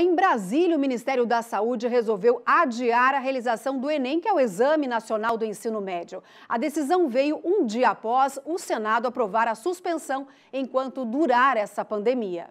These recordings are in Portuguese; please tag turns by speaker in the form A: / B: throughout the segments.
A: Em Brasília, o Ministério da Saúde resolveu adiar a realização do Enem, que é o Exame Nacional do Ensino Médio. A decisão veio um dia após o Senado aprovar a suspensão enquanto durar essa pandemia.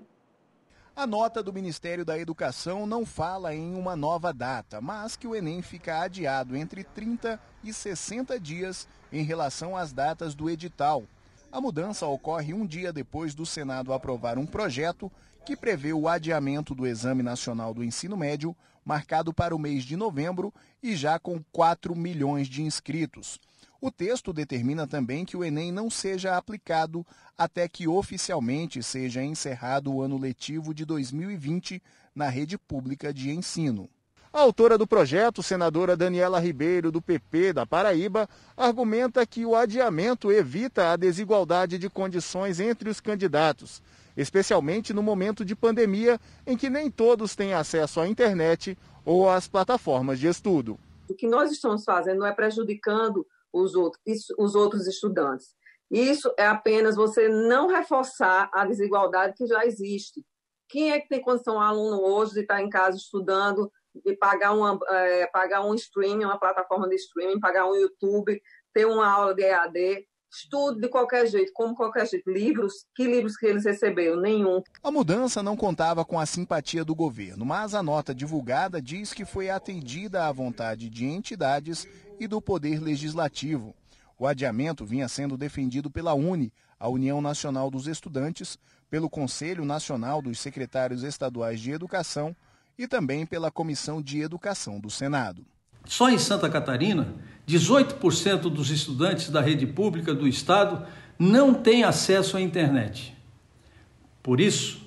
B: A nota do Ministério da Educação não fala em uma nova data, mas que o Enem fica adiado entre 30 e 60 dias em relação às datas do edital, a mudança ocorre um dia depois do Senado aprovar um projeto que prevê o adiamento do Exame Nacional do Ensino Médio, marcado para o mês de novembro e já com 4 milhões de inscritos. O texto determina também que o Enem não seja aplicado até que oficialmente seja encerrado o ano letivo de 2020 na rede pública de ensino.
C: A autora do projeto, senadora Daniela Ribeiro, do PP da Paraíba, argumenta que o adiamento evita a desigualdade de condições entre os candidatos, especialmente no momento de pandemia em que nem todos têm acesso à internet ou às plataformas de estudo.
D: O que nós estamos fazendo não é prejudicando os outros, os outros estudantes. Isso é apenas você não reforçar a desigualdade que já existe. Quem é que tem condição aluno hoje de estar em casa estudando de pagar, uma, é, pagar um streaming, uma plataforma de streaming, pagar um YouTube, ter uma aula de EAD, estudo de qualquer jeito, como qualquer jeito.
B: Livros, que livros que eles receberam? Nenhum. A mudança não contava com a simpatia do governo, mas a nota divulgada diz que foi atendida à vontade de entidades e do poder legislativo. O adiamento vinha sendo defendido pela UNE, a União Nacional dos Estudantes, pelo Conselho Nacional dos Secretários Estaduais de Educação
E: e também pela Comissão de Educação do Senado. Só em Santa Catarina, 18% dos estudantes da rede pública do Estado não têm acesso à internet. Por isso,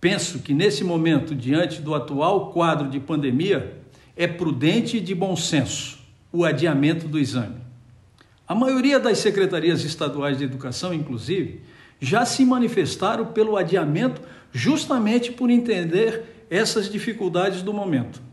E: penso que nesse momento, diante do atual quadro de pandemia, é prudente e de bom senso o adiamento do exame. A maioria das secretarias estaduais de educação, inclusive, já se manifestaram pelo adiamento justamente por entender essas dificuldades do momento.